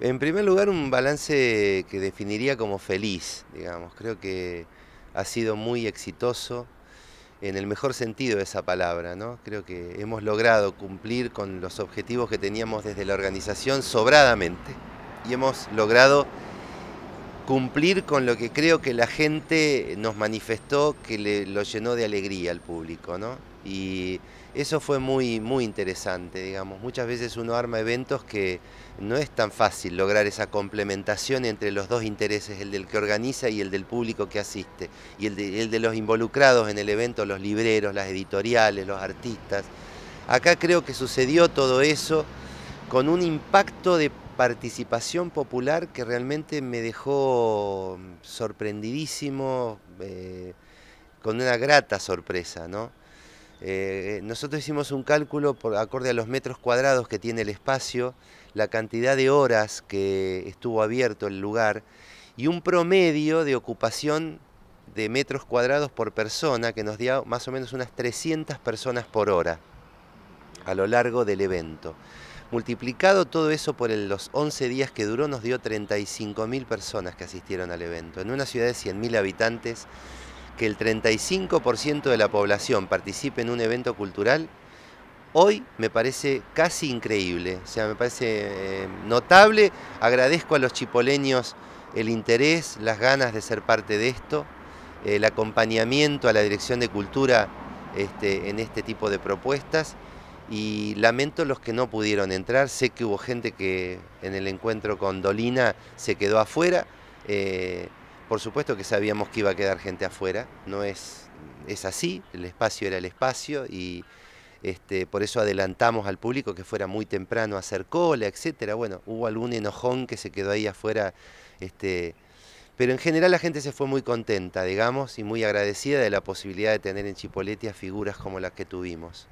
En primer lugar, un balance que definiría como feliz, digamos. Creo que ha sido muy exitoso en el mejor sentido de esa palabra, ¿no? Creo que hemos logrado cumplir con los objetivos que teníamos desde la organización sobradamente y hemos logrado cumplir con lo que creo que la gente nos manifestó que le, lo llenó de alegría al público, ¿no? Y eso fue muy, muy interesante, digamos. Muchas veces uno arma eventos que no es tan fácil lograr esa complementación entre los dos intereses, el del que organiza y el del público que asiste, y el el de los involucrados en el evento, los libreros, las editoriales, los artistas. Acá creo que sucedió todo eso con un impacto de participación popular que realmente me dejó mm, sorprendidísimo, eh, con una grata sorpresa. Eh, nosotros hicimos un cálculo por acorde a los metros cuadrados que tiene el espacio, la cantidad de horas que estuvo abierto el lugar y un promedio de ocupación de metros cuadrados por persona que nos dio más o menos unas 300 personas por hora a lo largo del evento. Multiplicado todo eso por los 11 días que duró, nos dio 35.000 personas que asistieron al evento. En una ciudad de 100.000 habitantes, que el 35% de la población participe en un evento cultural, hoy me parece casi increíble, o sea, me parece eh, notable. Agradezco a los chipoleños el interés, las ganas de ser parte de esto, el acompañamiento a la Dirección de Cultura este, en este tipo de propuestas y lamento los que no pudieron entrar. Sé que hubo gente que en el encuentro con Dolina se quedó afuera. Eh, por supuesto que sabíamos que iba a quedar gente afuera, no es, así, el espacio era el espacio y este, por eso adelantamos al público que fuera muy temprano a hacer cola, etcétera. Bueno, hubo algún enojón que se quedó ahí afuera, este, pero en general la gente se fue muy contenta, digamos, y muy agradecida de la posibilidad de tener en Chipoletia figuras como las que tuvimos.